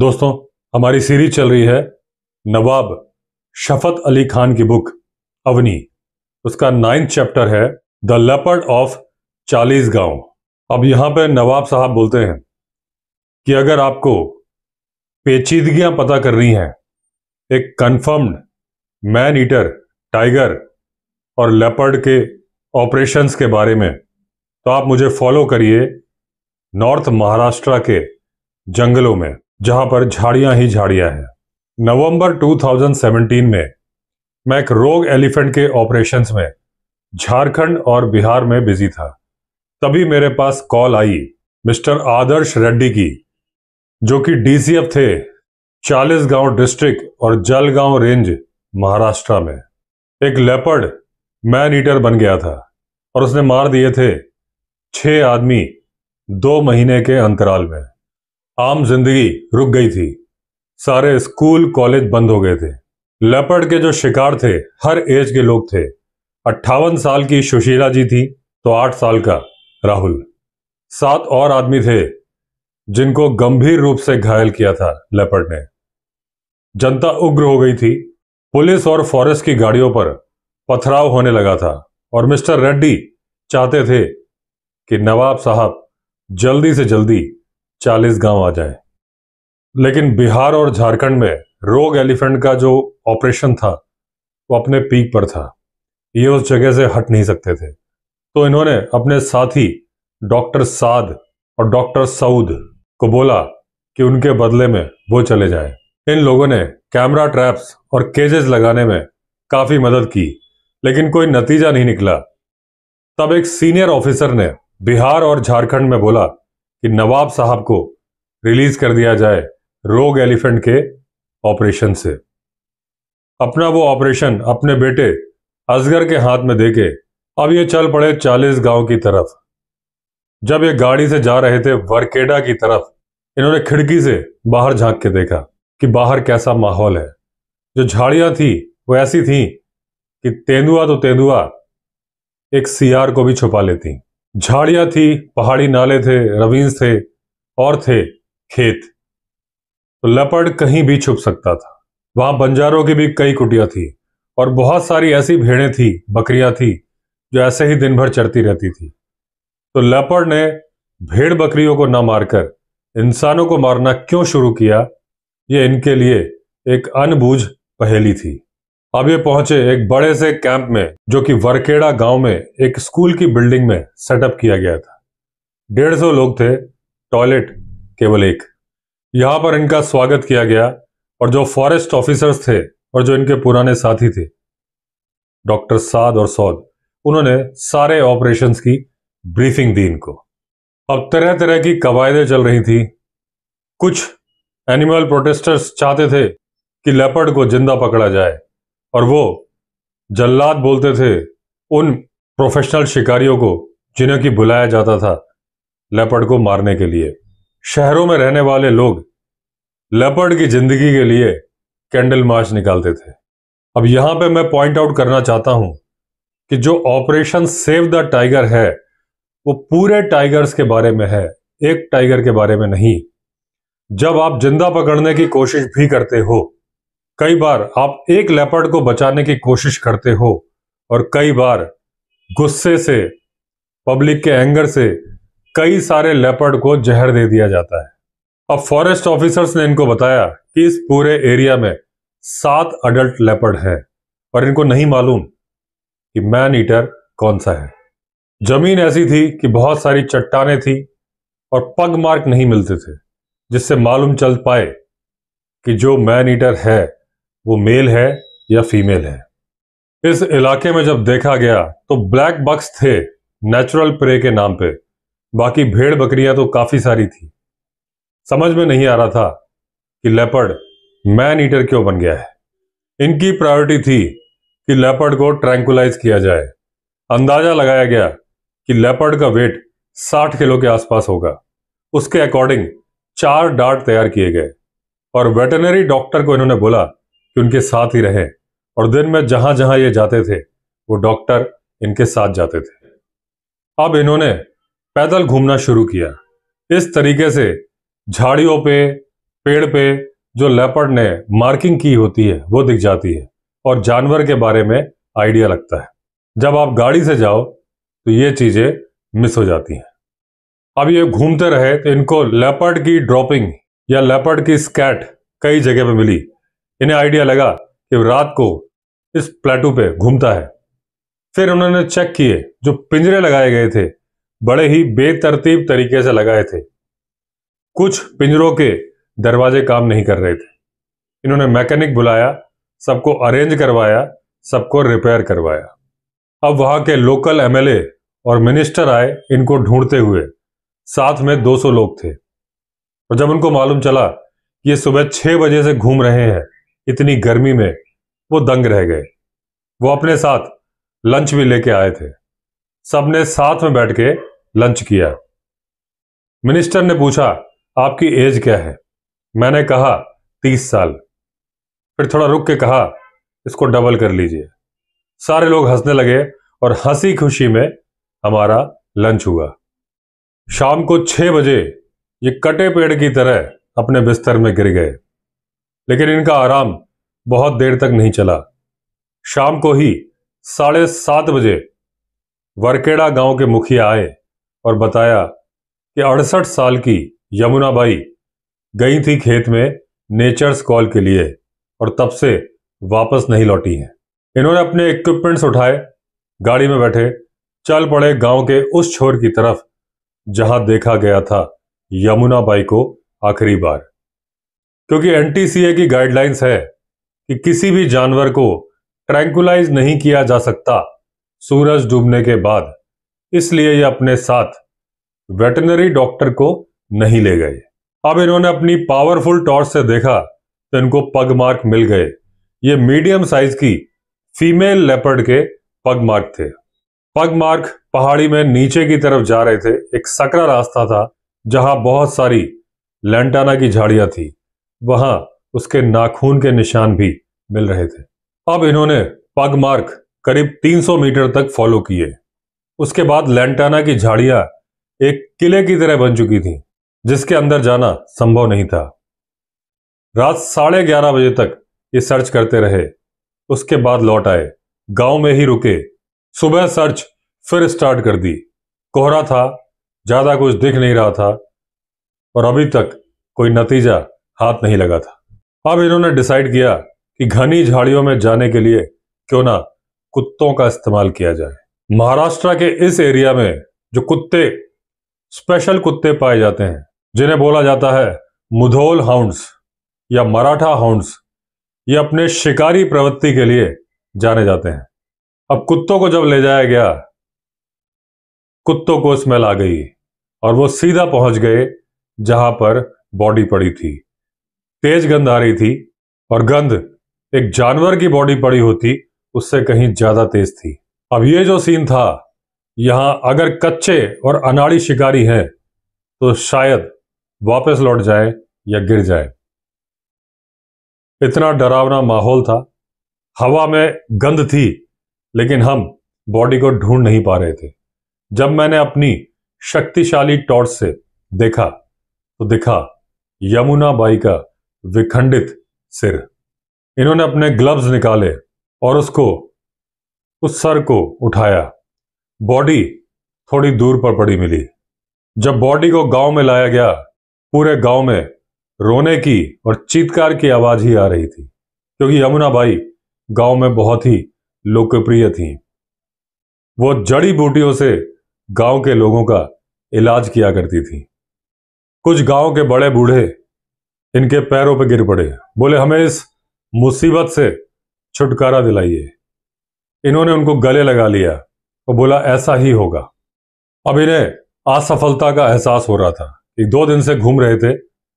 दोस्तों हमारी सीरीज चल रही है नवाब शफत अली खान की बुक अवनी उसका नाइन्थ चैप्टर है the leopard of Chalisgaon अब यहां पर नवाब साहब बोलते हैं कि अगर आपको पेचीदगियां पता करनी है एक कन्फर्म्ड मैन ईटर टाइगर और लेपर्ड के ऑपरेशंस के बारे में तो आप मुझे फॉलो करिए नॉर्थ महाराष्ट्र के जंगलों में जहां पर झाड़ियां ही झाड़ियां हैं नवंबर 2017 में मैं एक रोग एलिफेंट के ऑपरेशंस में झारखंड और बिहार में बिजी था तभी मेरे पास कॉल आई मिस्टर आदर्श रेड्डी की जो कि डीसीएफ थे चालीस गांव डिस्ट्रिक्ट और जलगांव रेंज महाराष्ट्र में एक लेपर्ड मैन ईटर बन गया था और उसने मार दिए थे छह आदमी दो महीने के अंतराल में आम जिंदगी रुक गई थी सारे स्कूल कॉलेज बंद हो गए थे लेपर्ड के जो शिकार थे हर एज के लोग थे अट्ठावन साल की सुशीला जी थी तो आठ साल का राहुल सात और आदमी थे जिनको गंभीर रूप से घायल किया था लेपर्ड ने जनता उग्र हो गई थी पुलिस और फॉरेस्ट की गाड़ियों पर पथराव होने लगा था और मिस्टर रेड्डी चाहते थे कि नवाब साहब जल्दी से जल्दी चालीस गांव आ जाए लेकिन बिहार और झारखंड में रोग एलिफेंट का जो ऑपरेशन था वो अपने पीक पर था ये उस जगह से हट नहीं सकते थे तो इन्होंने अपने साथी डॉक्टर साद और डॉक्टर सऊद को बोला कि उनके बदले में वो चले जाए इन लोगों ने कैमरा ट्रैप्स और केजेस लगाने में काफ़ी मदद की लेकिन कोई नतीजा नहीं निकला तब एक सीनियर ऑफिसर ने बिहार और झारखंड में बोला कि नवाब साहब को रिलीज कर दिया जाए रोग एलिफेंट के ऑपरेशन से अपना वो ऑपरेशन अपने बेटे असगर के हाथ में देके अब ये चल पड़े चालीस गांव की तरफ जब ये गाड़ी से जा रहे थे वरकेडा की तरफ इन्होंने खिड़की से बाहर झांक के देखा कि बाहर कैसा माहौल है जो झाड़ियां थी वो ऐसी थी कि तेंदुआ तो तेंदुआ एक सियार को भी छुपा लेती झाड़ियां थी पहाड़ी नाले थे रवींस थे और थे खेत तो लपड़ कहीं भी छुप सकता था वहां बंजारों की भी कई कुटिया थी और बहुत सारी ऐसी भेड़ें थी बकरियां थी जो ऐसे ही दिन भर चरती रहती थी तो लपड़ ने भेड़ बकरियों को ना मारकर इंसानों को मारना क्यों शुरू किया ये इनके लिए एक अनबूझ पहेली थी अब ये पहुंचे एक बड़े से कैंप में जो कि वरकेड़ा गांव में एक स्कूल की बिल्डिंग में सेटअप किया गया था डेढ़ सौ लोग थे टॉयलेट केवल एक यहां पर इनका स्वागत किया गया और जो फॉरेस्ट ऑफिसर्स थे और जो इनके पुराने साथी थे डॉक्टर साद और सौद उन्होंने सारे ऑपरेशंस की ब्रीफिंग दी इनको अब तरह तरह की कवायदें चल रही थी कुछ एनिमल प्रोटेस्टर्स चाहते थे कि लेपर्ड को जिंदा पकड़ा जाए और वो जल्लाद बोलते थे उन प्रोफेशनल शिकारियों को जिन्हें की बुलाया जाता था लेपर्ड को मारने के लिए शहरों में रहने वाले लोग लेपर्ड की जिंदगी के लिए कैंडल मार्च निकालते थे अब यहां पे मैं पॉइंट आउट करना चाहता हूं कि जो ऑपरेशन सेव द टाइगर है वो पूरे टाइगर्स के बारे में है एक टाइगर के बारे में नहीं जब आप जिंदा पकड़ने की कोशिश भी करते हो कई बार आप एक लेपर्ड को बचाने की कोशिश करते हो और कई बार गुस्से से पब्लिक के एंगर से कई सारे लेपर्ड को जहर दे दिया जाता है अब फॉरेस्ट ऑफिसर्स ने इनको बताया कि इस पूरे एरिया में सात अडल्ट लेपर्ड हैं और इनको नहीं मालूम कि मैन ईटर कौन सा है जमीन ऐसी थी कि बहुत सारी चट्टाने थी और पग मार्क नहीं मिलते थे जिससे मालूम चल पाए कि जो मैन ईटर है वो मेल है या फीमेल है इस इलाके में जब देखा गया तो ब्लैक बक्स थे नेचुरल प्रे के नाम पे बाकी भेड़ बकरियां तो काफी सारी थी समझ में नहीं आ रहा था कि लेपर्ड मैन ईटर क्यों बन गया है इनकी प्रायोरिटी थी कि लेपर्ड को ट्रैंकुलाइज किया जाए अंदाजा लगाया गया कि लेपर्ड का वेट 60 किलो के आसपास होगा उसके अकॉर्डिंग चार डार्ट तैयार किए गए और वेटनरी डॉक्टर को इन्होंने बोला कि उनके साथ ही रहे और दिन में जहां जहां ये जाते थे वो डॉक्टर इनके साथ जाते थे अब इन्होंने पैदल घूमना शुरू किया इस तरीके से झाड़ियों पे पेड़ पे जो लेपर्ड ने मार्किंग की होती है वो दिख जाती है और जानवर के बारे में आइडिया लगता है जब आप गाड़ी से जाओ तो ये चीज़ें मिस हो जाती हैं अब ये घूमते रहे तो इनको लेपर्ड की ड्रॉपिंग या लेपर्ड की स्कैट कई जगह पे मिली इन्हें आइडिया लगा कि रात को इस प्लेटू पे घूमता है फिर उन्होंने चेक किए जो पिंजरे लगाए गए थे बड़े ही बेतरतीब तरीके से लगाए थे कुछ पिंजरों के दरवाजे काम नहीं कर रहे थे इन्होंने मैकेनिक बुलाया सबको अरेंज करवाया सबको रिपेयर करवाया अब वहां के लोकल एमएलए और मिनिस्टर आए इनको ढूंढते हुए साथ में 200 लोग थे और जब उनको मालूम चला कि ये सुबह 6 बजे से घूम रहे हैं इतनी गर्मी में वो दंग रह गए वो अपने साथ लंच भी लेके आए थे सबने साथ में बैठ के लंच किया मिनिस्टर ने पूछा आपकी एज क्या है मैंने कहा तीस साल फिर थोड़ा रुक के कहा इसको डबल कर लीजिए सारे लोग हंसने लगे और हंसी खुशी में हमारा लंच हुआ शाम को छह बजे ये कटे पेड़ की तरह अपने बिस्तर में गिर गए लेकिन इनका आराम बहुत देर तक नहीं चला शाम को ही साढ़े सात बजे वरकेड़ा गांव के मुखिया आए और बताया कि अड़सठ साल की यमुना बाई गई थी खेत में नेचर्स कॉल के लिए और तब से वापस नहीं लौटी हैं इन्होंने अपने इक्विपमेंट्स उठाए गाड़ी में बैठे चल पड़े गांव के उस छोर की तरफ जहां देखा गया था यमुना बाई को आखिरी बार क्योंकि एनटीसीए की गाइडलाइंस है कि किसी भी जानवर को ट्रैंकुलाइज नहीं किया जा सकता सूरज डूबने के बाद इसलिए ये अपने साथ वेटनरी डॉक्टर को नहीं ले गए अब इन्होंने अपनी पावरफुल टॉर्च से देखा तो इनको पग मार्क मिल गए ये मीडियम साइज की फीमेल लेपर्ड के पग मार्क थे पग मार्क पहाड़ी में नीचे की तरफ जा रहे थे एक सकरा रास्ता था जहां बहुत सारी लेंटाना की झाड़ियां थी वहां उसके नाखून के निशान भी मिल रहे थे अब इन्होंने पग मार्क करीब 300 मीटर तक फॉलो किए उसके बाद लैंटाना की झाड़ियां एक किले की तरह बन चुकी थी जिसके अंदर जाना संभव नहीं था रात साढ़े ग्यारह बजे तक ये सर्च करते रहे उसके बाद लौट आए गांव में ही रुके सुबह सर्च फिर स्टार्ट कर दी कोहरा था ज़्यादा कुछ दिख नहीं रहा था और अभी तक कोई नतीजा हाथ नहीं लगा था अब इन्होंने डिसाइड किया कि घनी झाड़ियों में जाने के लिए क्यों ना कुत्तों का इस्तेमाल किया जाए महाराष्ट्र के इस एरिया में जो कुत्ते स्पेशल कुत्ते पाए जाते हैं जिन्हें बोला जाता है मुधोल हाउंड्स या मराठा हाउंड्स ये अपने शिकारी प्रवृत्ति के लिए जाने जाते हैं अब कुत्तों को जब ले जाया गया कुत्तों को स्मेल आ गई और वो सीधा पहुंच गए जहां पर बॉडी पड़ी थी तेज गंध आ रही थी और गंध एक जानवर की बॉडी पड़ी होती उससे कहीं ज्यादा तेज थी अब ये जो सीन था यहां अगर कच्चे और अनाड़ी शिकारी हैं तो शायद वापस लौट जाए या गिर जाए इतना डरावना माहौल था हवा में गंध थी लेकिन हम बॉडी को ढूंढ नहीं पा रहे थे जब मैंने अपनी शक्तिशाली टॉर्च से देखा तो दिखा यमुना बाई का विखंडित सिर इन्होंने अपने ग्लव्स निकाले और उसको उस सर को उठाया बॉडी थोड़ी दूर पर पड़ी मिली जब बॉडी को गांव में लाया गया पूरे गांव में रोने की और चीतकार की आवाज ही आ रही थी क्योंकि यमुना बाई गांव में बहुत ही लोकप्रिय थी वो जड़ी बूटियों से गांव के लोगों का इलाज किया करती थी कुछ गांव के बड़े बूढ़े इनके पैरों पर गिर पड़े बोले हमें इस मुसीबत से छुटकारा दिलाइए इन्होंने उनको गले लगा लिया और बोला ऐसा ही होगा अब इन्हें असफलता का एहसास हो रहा था एक दो दिन से घूम रहे थे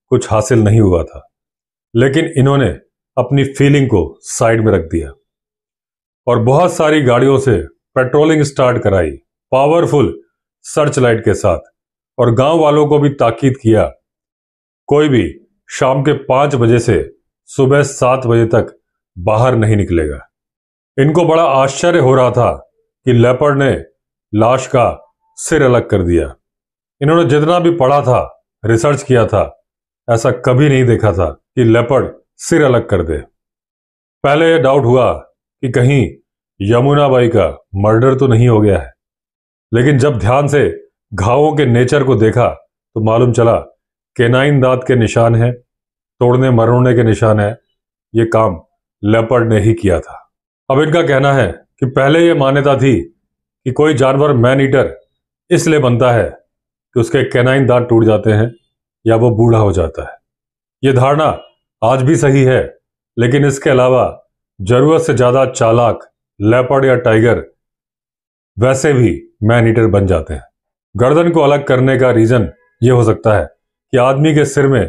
कुछ हासिल नहीं हुआ था लेकिन इन्होंने अपनी फीलिंग को साइड में रख दिया और बहुत सारी गाड़ियों से पेट्रोलिंग स्टार्ट कराई पावरफुल सर्च लाइट के साथ और गांव वालों को भी ताकीद किया कोई भी शाम के पांच बजे से सुबह सात बजे तक बाहर नहीं निकलेगा इनको बड़ा आश्चर्य हो रहा था कि लेपर्ड ने लाश का सिर अलग कर दिया इन्होंने जितना भी पढ़ा था रिसर्च किया था ऐसा कभी नहीं देखा था कि लेपर्ड सिर अलग कर दे पहले यह डाउट हुआ कि कहीं यमुना बाई का मर्डर तो नहीं हो गया है लेकिन जब ध्यान से घावों के नेचर को देखा तो मालूम चला केनाइन दांत के निशान हैं तोड़ने मरोड़ने के निशान है ये काम लेपर्ड ने ही किया था अब इनका कहना है कि पहले ये मान्यता थी कि कोई जानवर मैन ईटर इसलिए बनता है कि उसके केनाइन दांत टूट जाते हैं या वो बूढ़ा हो जाता है ये धारणा आज भी सही है लेकिन इसके अलावा जरूरत से ज़्यादा चालाक लेपर्ड या टाइगर वैसे भी मैन ईटर बन जाते हैं गर्दन को अलग करने का रीज़न ये हो सकता है कि आदमी के सिर में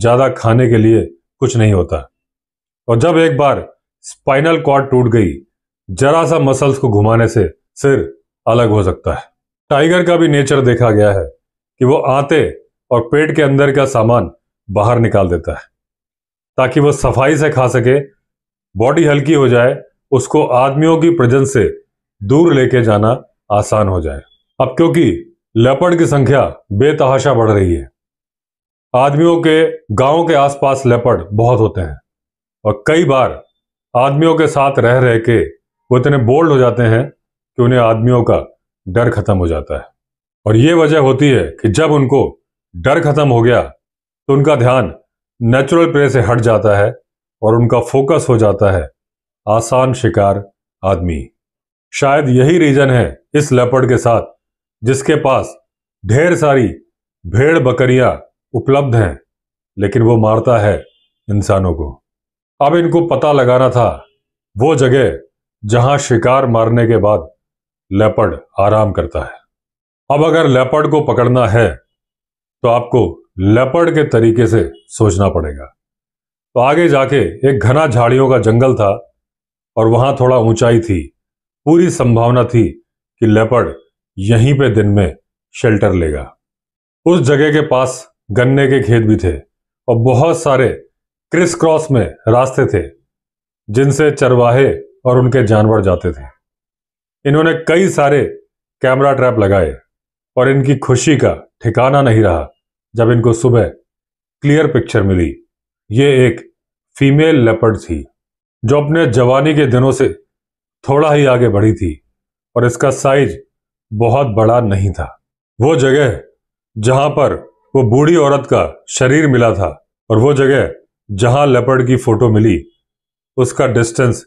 ज़्यादा खाने के लिए कुछ नहीं होता और जब एक बार स्पाइनल कॉर्ड टूट गई जरा सा मसल्स को घुमाने से सिर अलग हो सकता है टाइगर का भी नेचर देखा गया है कि वो आते और पेट के अंदर का सामान बाहर निकाल देता है ताकि वो सफाई से खा सके बॉडी हल्की हो जाए उसको आदमियों की प्रजन से दूर लेके जाना आसान हो जाए अब क्योंकि लेपर्ड की संख्या बेतहाशा बढ़ रही है आदमियों के गांव के आसपास लेपर्ड बहुत होते हैं और कई बार आदमियों के साथ रह रह के वो इतने बोल्ड हो जाते हैं कि उन्हें आदमियों का डर खत्म हो जाता है और ये वजह होती है कि जब उनको डर खत्म हो गया तो उनका ध्यान नेचुरल प्रे से हट जाता है और उनका फोकस हो जाता है आसान शिकार आदमी शायद यही रीजन है इस लेपर्ड के साथ जिसके पास ढेर सारी भेड़ बकरियां उपलब्ध हैं लेकिन वो मारता है इंसानों को अब इनको पता लगाना था वो जगह जहां शिकार मारने के बाद लेपर्ड आराम करता है अब अगर लेपर्ड को पकड़ना है तो आपको लेपर्ड के तरीके से सोचना पड़ेगा तो आगे जाके एक घना झाड़ियों का जंगल था और वहां थोड़ा ऊंचाई थी पूरी संभावना थी कि लेपर्ड यहीं पे दिन में शेल्टर लेगा उस जगह के पास गन्ने के खेत भी थे और बहुत सारे क्रिस क्रॉस में रास्ते थे जिनसे चरवाहे और उनके जानवर जाते थे इन्होंने कई सारे कैमरा ट्रैप लगाए और इनकी खुशी का ठिकाना नहीं रहा जब इनको सुबह क्लियर पिक्चर मिली ये एक फीमेल लेपर्ड थी जो अपने जवानी के दिनों से थोड़ा ही आगे बढ़ी थी और इसका साइज बहुत बड़ा नहीं था वो जगह जहां पर वो बूढ़ी औरत का शरीर मिला था और वो जगह जहां लेपर्ड की फोटो मिली उसका डिस्टेंस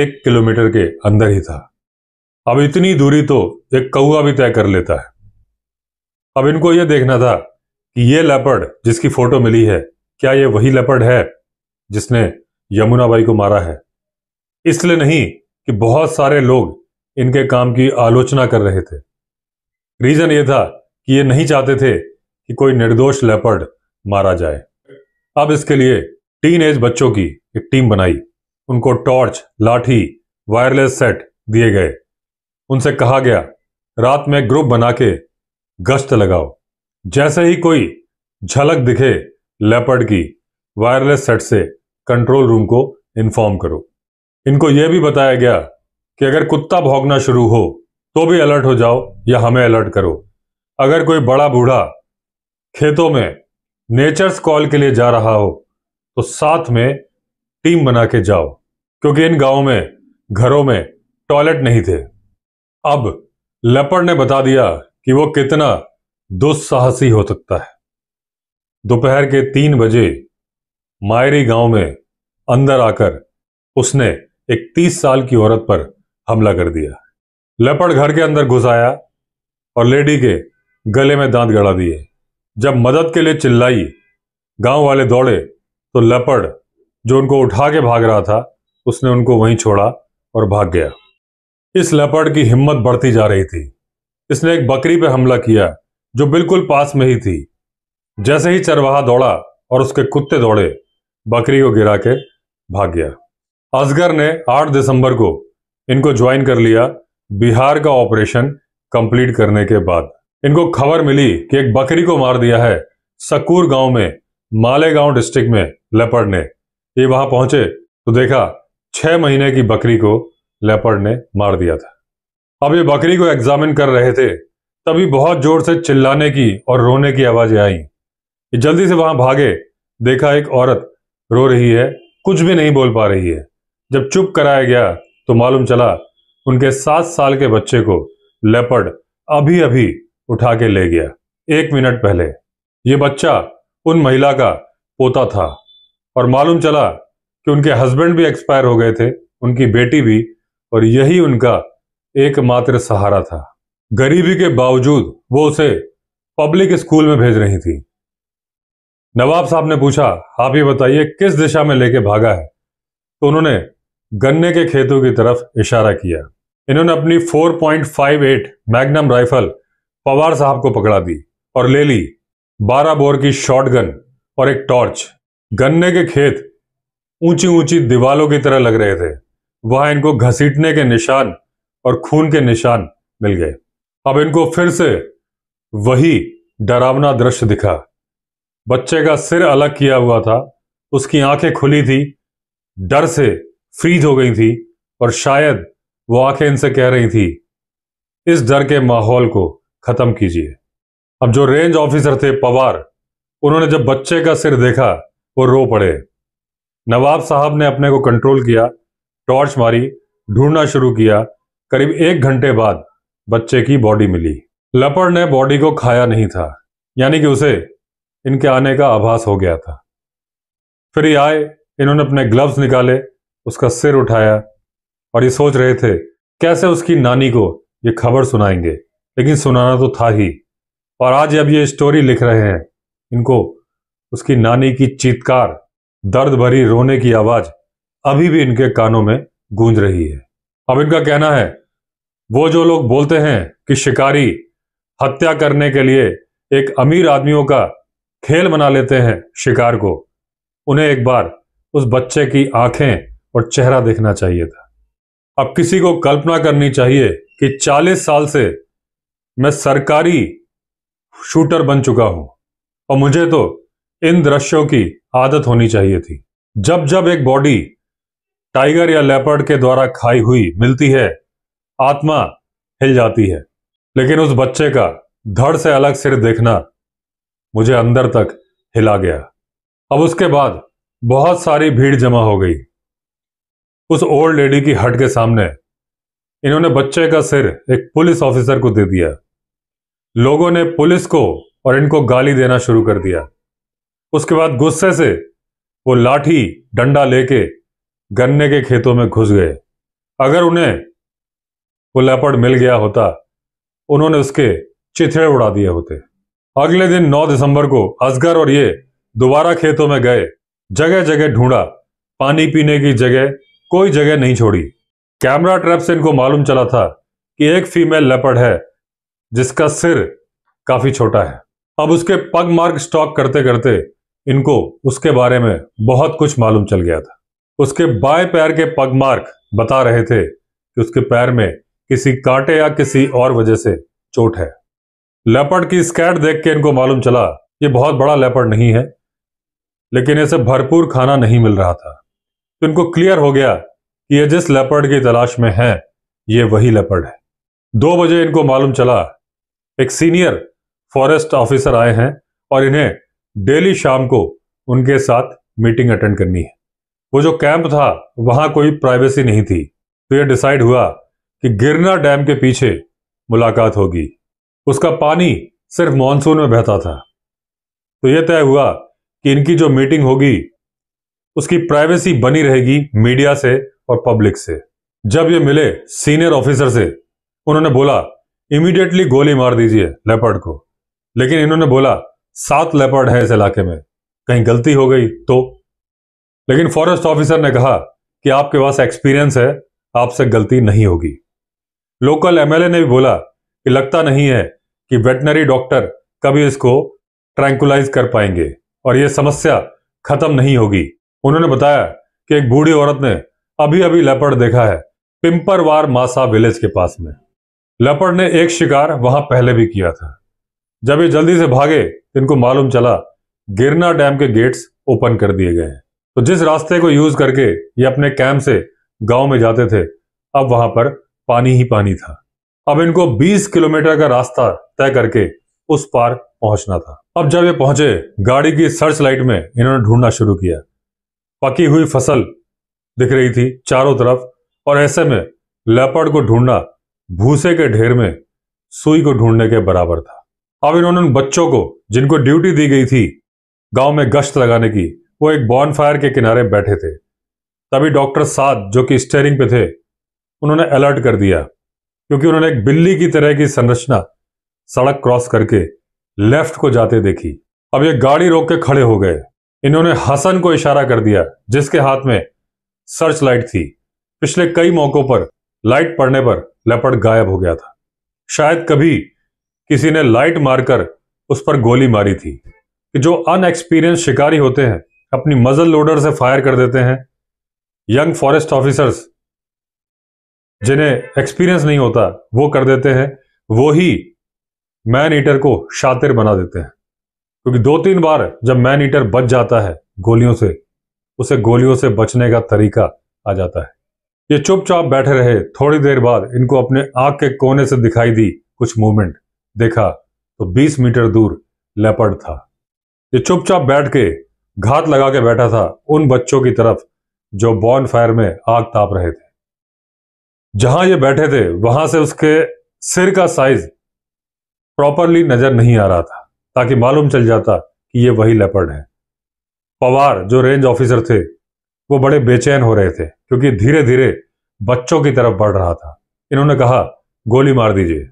एक किलोमीटर के अंदर ही था अब इतनी दूरी तो एक कौआ भी तय कर लेता है अब इनको यह देखना था कि ये लेपर्ड जिसकी फोटो मिली है क्या ये वही लेपर्ड है जिसने यमुना बाई को मारा है इसलिए नहीं कि बहुत सारे लोग इनके काम की आलोचना कर रहे थे रीजन ये था कि ये नहीं चाहते थे कि कोई निर्दोष लेपर्ड मारा जाए अब इसके लिए टीन एज बच्चों की एक टीम बनाई उनको टॉर्च लाठी वायरलेस सेट दिए गए उनसे कहा गया रात में ग्रुप बना के गश्त लगाओ जैसे ही कोई झलक दिखे लेपर्ड की वायरलेस सेट से कंट्रोल रूम को इन्फॉर्म करो इनको यह भी बताया गया कि अगर कुत्ता भोगना शुरू हो तो भी अलर्ट हो जाओ या हमें अलर्ट करो अगर कोई बड़ा बूढ़ा खेतों में नेचर्स कॉल के लिए जा रहा हो तो साथ में टीम बना के जाओ क्योंकि इन गांवों में घरों में टॉयलेट नहीं थे अब लेपर्ड ने बता दिया कि वो कितना दुस्साहसी हो सकता है दोपहर के तीन बजे मायरी गांव में अंदर आकर उसने एक तीस साल की औरत पर हमला कर दिया लेपर्ड घर के अंदर घुस आया और लेडी के गले में दांत गड़ा दिए जब मदद के लिए चिल्लाई गांव वाले दौड़े तो लपड़ जो उनको उठा के भाग रहा था उसने उनको वहीं छोड़ा और भाग गया इस लपड़ की हिम्मत बढ़ती जा रही थी इसने एक बकरी पर हमला किया जो बिल्कुल पास में ही थी जैसे ही चरवाहा दौड़ा और उसके कुत्ते दौड़े बकरी को गिरा के भाग गया असगर ने 8 दिसंबर को इनको ज्वाइन कर लिया बिहार का ऑपरेशन कंप्लीट करने के बाद इनको खबर मिली कि एक बकरी को मार दिया है सकूर गांव में मालेगांव डिस्ट्रिक्ट में लेपर्ड ने ये वहां पहुंचे तो देखा छह महीने की बकरी को लेपर्ड ने मार दिया था अब ये बकरी को एग्जामिन कर रहे थे तभी बहुत जोर से चिल्लाने की और रोने की आवाजें आई ये जल्दी से वहां भागे देखा एक औरत रो रही है कुछ भी नहीं बोल पा रही है जब चुप कराया गया तो मालूम चला उनके सात साल के बच्चे को लेपर्ड अभी अभी उठा के ले गया एक मिनट पहले ये बच्चा उन महिला का पोता था और मालूम चला कि उनके हस्बैंड भी एक्सपायर हो गए थे उनकी बेटी भी और यही उनका एकमात्र सहारा था गरीबी के बावजूद वो उसे पब्लिक स्कूल में भेज रही थी नवाब साहब ने पूछा आप ये बताइए किस दिशा में लेके भागा है तो उन्होंने गन्ने के खेतों की तरफ इशारा किया इन्होंने अपनी 4.58 मैग्नम राइफल पवार साहब को पकड़ा दी और ले ली बारह बोर की शॉटगन और एक टॉर्च गन्ने के खेत ऊंची ऊंची दीवालों की तरह लग रहे थे वहां इनको घसीटने के निशान और खून के निशान मिल गए अब इनको फिर से वही डरावना दृश्य दिखा बच्चे का सिर अलग किया हुआ था उसकी आंखें खुली थी डर से फ्रीज हो गई थी और शायद वो आंखें इनसे कह रही थी इस डर के माहौल को खत्म कीजिए अब जो रेंज ऑफिसर थे पवार उन्होंने जब बच्चे का सिर देखा वो रो पड़े नवाब साहब ने अपने को कंट्रोल किया टॉर्च मारी ढूंढना शुरू किया करीब एक घंटे बाद बच्चे की बॉडी मिली लपड़ ने बॉडी को खाया नहीं था यानी कि उसे इनके आने का आभास हो गया था फिर ये आए इन्होंने अपने ग्लव्स निकाले उसका सिर उठाया और ये सोच रहे थे कैसे उसकी नानी को ये खबर सुनाएंगे लेकिन सुनाना तो था ही और आज अब ये स्टोरी लिख रहे हैं इनको उसकी नानी की चीतकार दर्द भरी रोने की आवाज अभी भी इनके कानों में गूंज रही है अब इनका कहना है वो जो लोग बोलते हैं कि शिकारी हत्या करने के लिए एक अमीर आदमियों का खेल बना लेते हैं शिकार को उन्हें एक बार उस बच्चे की आंखें और चेहरा देखना चाहिए था अब किसी को कल्पना करनी चाहिए कि 40 साल से मैं सरकारी शूटर बन चुका हूं और मुझे तो इन दृश्यों की आदत होनी चाहिए थी जब जब एक बॉडी टाइगर या लेपर्ड के द्वारा खाई हुई मिलती है आत्मा हिल जाती है लेकिन उस बच्चे का धड़ से अलग सिर देखना मुझे अंदर तक हिला गया अब उसके बाद बहुत सारी भीड़ जमा हो गई उस ओल्ड लेडी की हट के सामने इन्होंने बच्चे का सिर एक पुलिस ऑफिसर को दे दिया लोगों ने पुलिस को और इनको गाली देना शुरू कर दिया उसके बाद गुस्से से वो लाठी डंडा लेके गन्ने के खेतों में घुस गए अगर उन्हें वो लेपर्ड मिल गया होता उन्होंने उसके चिथड़े उड़ा दिए होते अगले दिन 9 दिसंबर को असगर और ये दोबारा खेतों में गए जगह जगह ढूंढा पानी पीने की जगह कोई जगह नहीं छोड़ी कैमरा ट्रैप से इनको मालूम चला था कि एक फीमेल लेपर्ड है जिसका सिर काफी छोटा है अब उसके पग मार्ग स्टॉक करते करते इनको उसके बारे में बहुत कुछ मालूम चल गया था उसके बाएं पैर के पग मार्क बता रहे थे कि उसके पैर में किसी कांटे या किसी और वजह से चोट है लेपर्ड की स्कैट देख के इनको मालूम चला ये बहुत बड़ा लेपर्ड नहीं है लेकिन इसे भरपूर खाना नहीं मिल रहा था तो इनको क्लियर हो गया कि ये जिस लेपर्ड की तलाश में है ये वही लेपर्ड है दो बजे इनको मालूम चला एक सीनियर फॉरेस्ट ऑफिसर आए हैं और इन्हें डेली शाम को उनके साथ मीटिंग अटेंड करनी है वो जो कैंप था वहां कोई प्राइवेसी नहीं थी तो यह डिसाइड हुआ कि गिरना डैम के पीछे मुलाकात होगी उसका पानी सिर्फ मानसून में बहता था तो यह तय हुआ कि इनकी जो मीटिंग होगी उसकी प्राइवेसी बनी रहेगी मीडिया से और पब्लिक से जब ये मिले सीनियर ऑफिसर से उन्होंने बोला इमीडिएटली गोली मार दीजिए लेपर्ड को लेकिन इन्होंने बोला सात लेपर्ड है इस इलाके में कहीं गलती हो गई तो लेकिन फॉरेस्ट ऑफिसर ने कहा कि आपके पास एक्सपीरियंस है आपसे गलती नहीं होगी लोकल एमएलए ने भी बोला कि लगता नहीं है कि वेटनरी डॉक्टर कभी इसको ट्रैंकुलाइज कर पाएंगे और यह समस्या खत्म नहीं होगी उन्होंने बताया कि एक बूढ़ी औरत ने अभी अभी लेपर्ड देखा है पिंपरवार मासा विलेज के पास में लेपर्ड ने एक शिकार वहां पहले भी किया था जब ये जल्दी से भागे तो इनको मालूम चला गिरना डैम के गेट्स ओपन कर दिए गए हैं तो जिस रास्ते को यूज करके ये अपने कैंप से गांव में जाते थे अब वहां पर पानी ही पानी था अब इनको 20 किलोमीटर का रास्ता तय करके उस पार पहुंचना था अब जब ये पहुंचे गाड़ी की सर्च लाइट में इन्होंने ढूंढना शुरू किया पकी हुई फसल दिख रही थी चारों तरफ और ऐसे में लेपर्ड को ढूंढना भूसे के ढेर में सुई को ढूंढने के बराबर था अब इन्होंने उन बच्चों को जिनको ड्यूटी दी गई थी गांव में गश्त लगाने की वो एक बॉर्न फायर के किनारे बैठे थे तभी डॉक्टर साध जो कि स्टेयरिंग पे थे उन्होंने अलर्ट कर दिया क्योंकि उन्होंने एक बिल्ली की तरह की संरचना सड़क क्रॉस करके लेफ्ट को जाते देखी अब ये गाड़ी रोक के खड़े हो गए इन्होंने हसन को इशारा कर दिया जिसके हाथ में सर्च लाइट थी पिछले कई मौकों पर लाइट पड़ने पर लेपर्ड गायब हो गया था शायद कभी किसी ने लाइट मारकर उस पर गोली मारी थी कि जो अनएक्सपीरियंस शिकारी होते हैं अपनी मजल लोडर से फायर कर देते हैं यंग फॉरेस्ट ऑफिसर्स जिन्हें एक्सपीरियंस नहीं होता वो कर देते हैं वो ही मैन ईटर को शातिर बना देते हैं क्योंकि दो तीन बार जब मैन ईटर बच जाता है गोलियों से उसे गोलियों से बचने का तरीका आ जाता है ये चुपचाप बैठे रहे थोड़ी देर बाद इनको अपने आग के कोने से दिखाई दी कुछ मूवमेंट देखा तो 20 मीटर दूर लेपर्ड था ये चुपचाप बैठ के घात लगा के बैठा था उन बच्चों की तरफ जो बॉन फायर में आग ताप रहे थे जहां ये बैठे थे वहां से उसके सिर का साइज प्रॉपरली नजर नहीं आ रहा था ताकि मालूम चल जाता कि ये वही लेपर्ड है पवार जो रेंज ऑफिसर थे वो बड़े बेचैन हो रहे थे क्योंकि धीरे धीरे बच्चों की तरफ बढ़ रहा था इन्होंने कहा गोली मार दीजिए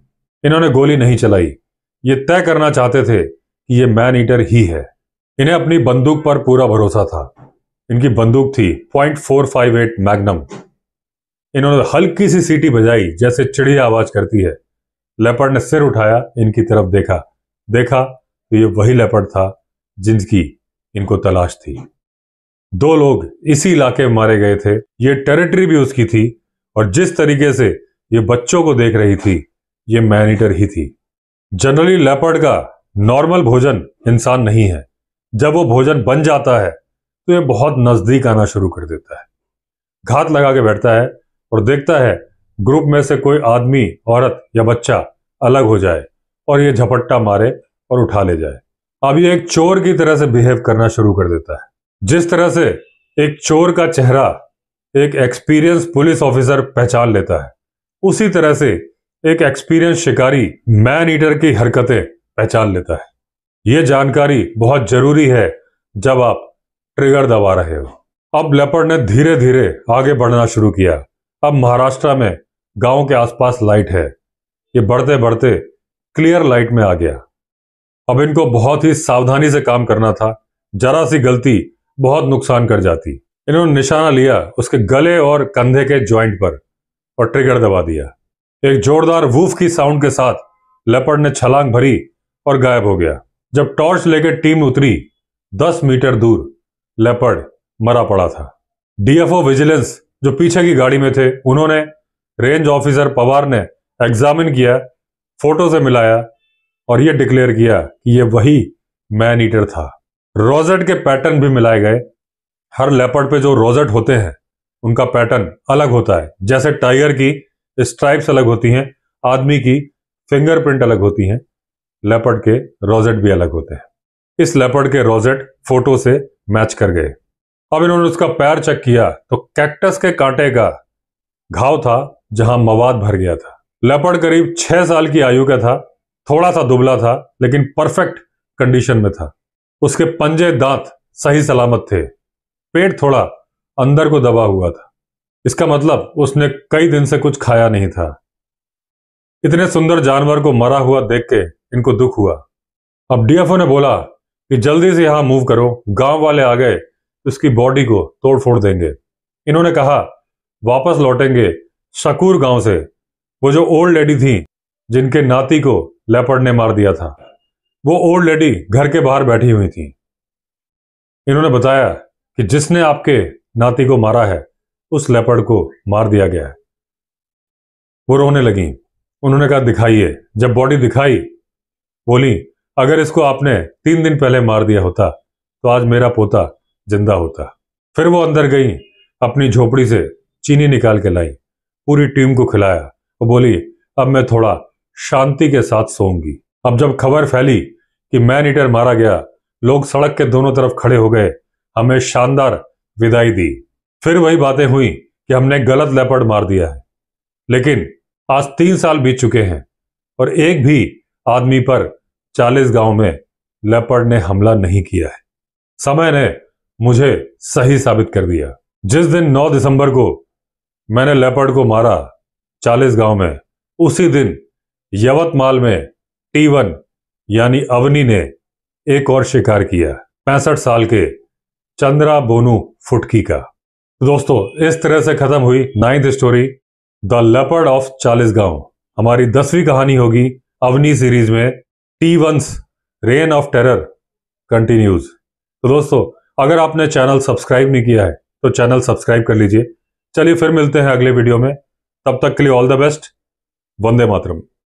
इन्होंने गोली नहीं चलाई ये तय करना चाहते थे कि ये मैन ईटर ही है इन्हें अपनी बंदूक पर पूरा भरोसा था इनकी बंदूक थी point four five eight magnum इन्होंने हल्की सी सीटी बजाई जैसे चिड़िया आवाज करती है लेपर्ड ने सिर उठाया इनकी तरफ देखा देखा तो ये वही लेपर्ड था जिनकी इनको तलाश थी दो लोग इसी इलाके में मारे गए थे ये टेरिटरी भी उसकी थी और जिस तरीके से ये बच्चों को देख रही थी ये मैनीटर ही थी जनरली लेपर्ड का नॉर्मल भोजन इंसान नहीं है जब वो भोजन बन जाता है तो ये बहुत नज़दीक आना शुरू कर देता है घात लगा के बैठता है और देखता है ग्रुप में से कोई आदमी औरत या बच्चा अलग हो जाए और ये झपट्टा मारे और उठा ले जाए अब ये एक चोर की तरह से बिहेव करना शुरू कर देता है जिस तरह से एक चोर का चेहरा एक एक्सपीरियंस पुलिस ऑफिसर पहचान लेता है उसी तरह से एक एक्सपीरियंस शिकारी मैन ईटर की हरकतें पहचान लेता है ये जानकारी बहुत जरूरी है जब आप ट्रिगर दबा रहे हो अब लेपर्ड ने धीरे धीरे आगे बढ़ना शुरू किया अब महाराष्ट्र में गांव के आसपास लाइट है ये बढ़ते बढ़ते क्लियर लाइट में आ गया अब इनको बहुत ही सावधानी से काम करना था जरा सी गलती बहुत नुकसान कर जाती इन्होंने निशाना लिया उसके गले और कंधे के ज्वाइंट पर और ट्रिगर दबा दिया एक जोरदार वूफ की साउंड के साथ लेपर्ड ने छलांग भरी और गायब हो गया जब टॉर्च लेकर टीम उतरी दस मीटर दूर लेपर्ड मरा पड़ा था डीएफओ विजिलेंस जो पीछे की गाड़ी में थे उन्होंने रेंज ऑफिसर पवार ने एग्जामिन किया फोटो से मिलाया और यह डिक्लेयर किया कि यह वही मैन ईटर था रोजेट के पैटर्न भी मिलाए गए हर लेपर्ड पे जो रोजेट होते हैं उनका पैटर्न अलग होता है जैसे टाइगर की स्ट्राइप्स अलग होती हैं आदमी की फिंगरप्रिंट अलग होती हैं लेपर्ड के रोजेट भी अलग होते हैं इस लेपर्ड के रोजेट फोटो से मैच कर गए अब इन्होंने उसका पैर चेक किया तो कैक्टस के कांटे का घाव था जहां मवाद भर गया था लेपर्ड करीब छह साल की आयु का था थोड़ा सा दुबला था लेकिन परफेक्ट कंडीशन में था उसके पंजे दांत सही सलामत थे पेट थोड़ा अंदर को दबा हुआ था इसका मतलब उसने कई दिन से कुछ खाया नहीं था इतने सुंदर जानवर को मरा हुआ देख के इनको दुख हुआ अब डीएफओ ने बोला कि जल्दी से यहां मूव करो गांव वाले आ गए उसकी बॉडी को तोड़ फोड़ देंगे इन्होंने कहा वापस लौटेंगे शकूर गांव से वो जो ओल्ड लेडी थी जिनके नाती को लेपड़ ने मार दिया था वो ओल्ड लेडी घर के बाहर बैठी हुई थी इन्होंने बताया कि जिसने आपके नाती को मारा है उस लेपर्ड को मार दिया गया है वो रोने लगी उन्होंने कहा दिखाइए जब बॉडी दिखाई बोली अगर इसको आपने तीन दिन पहले मार दिया होता तो आज मेरा पोता जिंदा होता फिर वो अंदर गई अपनी झोपड़ी से चीनी निकाल के लाई पूरी टीम को खिलाया और बोली अब मैं थोड़ा शांति के साथ सोऊंगी अब जब खबर फैली कि मैन ईटर मारा गया लोग सड़क के दोनों तरफ खड़े हो गए हमें शानदार विदाई दी फिर वही बातें हुई कि हमने गलत लेपर्ड मार दिया है लेकिन आज तीन साल बीत चुके हैं और एक भी आदमी पर चालीस गांव में लेपर्ड ने हमला नहीं किया है समय ने मुझे सही साबित कर दिया जिस दिन 9 दिसंबर को मैंने लेपर्ड को मारा चालीस गांव में उसी दिन यवतमाल में टी वन यानी अवनी ने एक और शिकार किया पैंसठ साल के चंद्रा बोनू फुटकी का तो दोस्तों इस तरह से खत्म हुई ninth story the leopard of Chalisgaon हमारी दसवीं कहानी होगी अवनी सीरीज में T one's reign of terror continues तो दोस्तों अगर आपने चैनल सब्सक्राइब नहीं किया है तो चैनल सब्सक्राइब कर लीजिए चलिए फिर मिलते हैं अगले वीडियो में तब तक के लिए all the best Vande Mataram